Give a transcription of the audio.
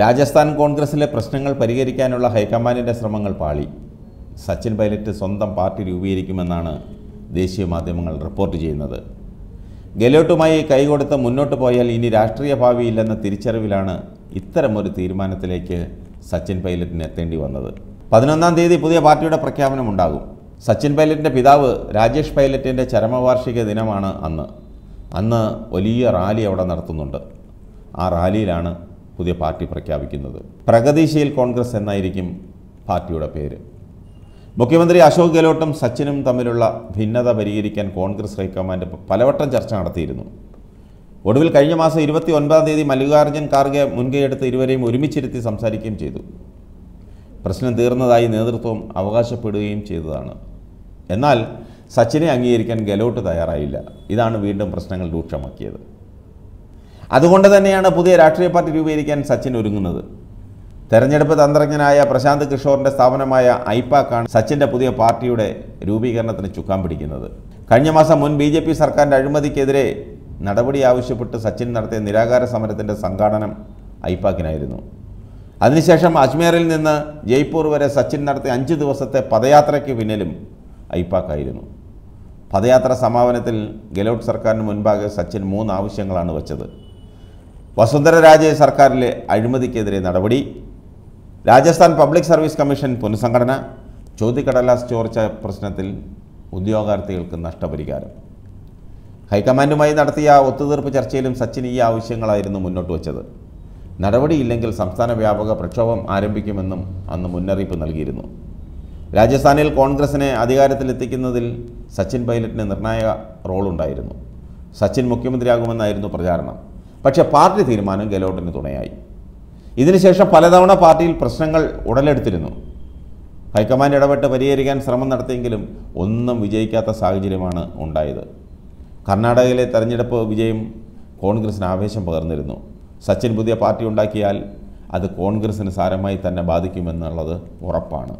രാജസ്ഥാൻ കോൺഗ്രസിലെ പ്രശ്നങ്ങൾ പരിഹരിക്കാനുള്ള ഹൈക്കമാൻഡിൻ്റെ ശ്രമങ്ങൾ പാളി സച്ചിൻ പൈലറ്റ് സ്വന്തം പാർട്ടി രൂപീകരിക്കുമെന്നാണ് ദേശീയ മാധ്യമങ്ങൾ റിപ്പോർട്ട് ചെയ്യുന്നത് ഗെലോട്ടുമായി കൈകൊടുത്ത് മുന്നോട്ട് പോയാൽ ഇനി രാഷ്ട്രീയ ഭാവിയില്ലെന്ന തിരിച്ചറിവിലാണ് ഇത്തരമൊരു തീരുമാനത്തിലേക്ക് സച്ചിൻ പൈലറ്റിന് എത്തേണ്ടി വന്നത് പതിനൊന്നാം തീയതി പുതിയ പാർട്ടിയുടെ പ്രഖ്യാപനം ഉണ്ടാകും സച്ചിൻ പൈലറ്റിൻ്റെ പിതാവ് രാജേഷ് പൈലറ്റിൻ്റെ ചരമവാർഷിക ദിനമാണ് അന്ന് അന്ന് വലിയ റാലി അവിടെ നടത്തുന്നുണ്ട് ആ റാലിയിലാണ് പുതിയ പാർട്ടി പ്രഖ്യാപിക്കുന്നത് പ്രഗതിശീൽ കോൺഗ്രസ് എന്നായിരിക്കും പാർട്ടിയുടെ പേര് മുഖ്യമന്ത്രി അശോക് ഗെഹ്ലോട്ടും സച്ചിനും തമ്മിലുള്ള ഭിന്നത പരിഹരിക്കാൻ കോൺഗ്രസ് ഹൈക്കമാൻഡ് പലവട്ടം ചർച്ച നടത്തിയിരുന്നു ഒടുവിൽ കഴിഞ്ഞ മാസം ഇരുപത്തി ഒൻപതാം തീയതി മല്ലികാർജ്ജുൻ ഖാർഗെ മുൻകൈയെടുത്ത് ഇരുവരെയും ഒരുമിച്ചിരുത്തി സംസാരിക്കുകയും ചെയ്തു പ്രശ്നം തീർന്നതായി നേതൃത്വം അവകാശപ്പെടുകയും ചെയ്തതാണ് എന്നാൽ സച്ചിനെ അംഗീകരിക്കാൻ ഗെലോട്ട് തയ്യാറായില്ല ഇതാണ് വീണ്ടും പ്രശ്നങ്ങൾ രൂക്ഷമാക്കിയത് അതുകൊണ്ട് തന്നെയാണ് പുതിയ രാഷ്ട്രീയ പാർട്ടി രൂപീകരിക്കാൻ സച്ചിൻ ഒരുങ്ങുന്നത് തെരഞ്ഞെടുപ്പ് തന്ത്രജ്ഞനായ പ്രശാന്ത് കിഷോറിൻ്റെ സ്ഥാപനമായ ഐപാക്കാണ് സച്ചിൻ്റെ പുതിയ പാർട്ടിയുടെ രൂപീകരണത്തിന് ചുക്കാൻ പിടിക്കുന്നത് കഴിഞ്ഞ മാസം മുൻ ബി ജെ പി സർക്കാരിൻ്റെ അഴിമതിക്കെതിരെ നടപടി ആവശ്യപ്പെട്ട് സച്ചിൻ നടത്തിയ നിരാകാര സമരത്തിൻ്റെ സംഘാടനം ഐപാക്കിനായിരുന്നു അതിനുശേഷം അജ്മീറിൽ നിന്ന് ജയ്പൂർ വരെ സച്ചിൻ നടത്തിയ അഞ്ച് ദിവസത്തെ പദയാത്രയ്ക്ക് പിന്നിലും ഐപാക്കായിരുന്നു പദയാത്ര സമാപനത്തിൽ ഗെലോട്ട് സർക്കാരിന് മുൻപാകെ സച്ചിൻ മൂന്ന് ആവശ്യങ്ങളാണ് വച്ചത് വസുന്ധര രാജെ സർക്കാരിലെ അഴിമതിക്കെതിരെ നടപടി രാജസ്ഥാൻ പബ്ലിക് സർവീസ് കമ്മീഷൻ പുനഃസംഘടന ചോദ്യക്കടലാസ് ചോർച്ച പ്രശ്നത്തിൽ ഉദ്യോഗാർത്ഥികൾക്ക് നഷ്ടപരിഹാരം ഹൈക്കമാൻഡുമായി നടത്തിയ ഒത്തുതീർപ്പ് ചർച്ചയിലും സച്ചിൻ ഈ ആവശ്യങ്ങളായിരുന്നു മുന്നോട്ട് വച്ചത് നടപടിയില്ലെങ്കിൽ സംസ്ഥാന വ്യാപക പ്രക്ഷോഭം ആരംഭിക്കുമെന്നും അന്ന് മുന്നറിയിപ്പ് നൽകിയിരുന്നു രാജസ്ഥാനിൽ കോൺഗ്രസിനെ അധികാരത്തിലെത്തിക്കുന്നതിൽ സച്ചിൻ പൈലറ്റിന് നിർണായക റോളുണ്ടായിരുന്നു സച്ചിൻ മുഖ്യമന്ത്രിയാകുമെന്നായിരുന്നു പ്രചാരണം പക്ഷേ പാർട്ടി തീരുമാനം ഗെലോട്ടിന് തുണയായി ഇതിനുശേഷം പലതവണ പാർട്ടിയിൽ പ്രശ്നങ്ങൾ ഉടലെടുത്തിരുന്നു ഹൈക്കമാൻഡ് ഇടപെട്ട് പരിഹരിക്കാൻ ശ്രമം നടത്തിയെങ്കിലും ഒന്നും വിജയിക്കാത്ത സാഹചര്യമാണ് ഉണ്ടായത് കർണാടകയിലെ തെരഞ്ഞെടുപ്പ് വിജയം കോൺഗ്രസിന് ആവേശം പകർന്നിരുന്നു സച്ചിൻ പുതിയ പാർട്ടി ഉണ്ടാക്കിയാൽ അത് കോൺഗ്രസിന് സാരമായി തന്നെ ബാധിക്കുമെന്നുള്ളത് ഉറപ്പാണ്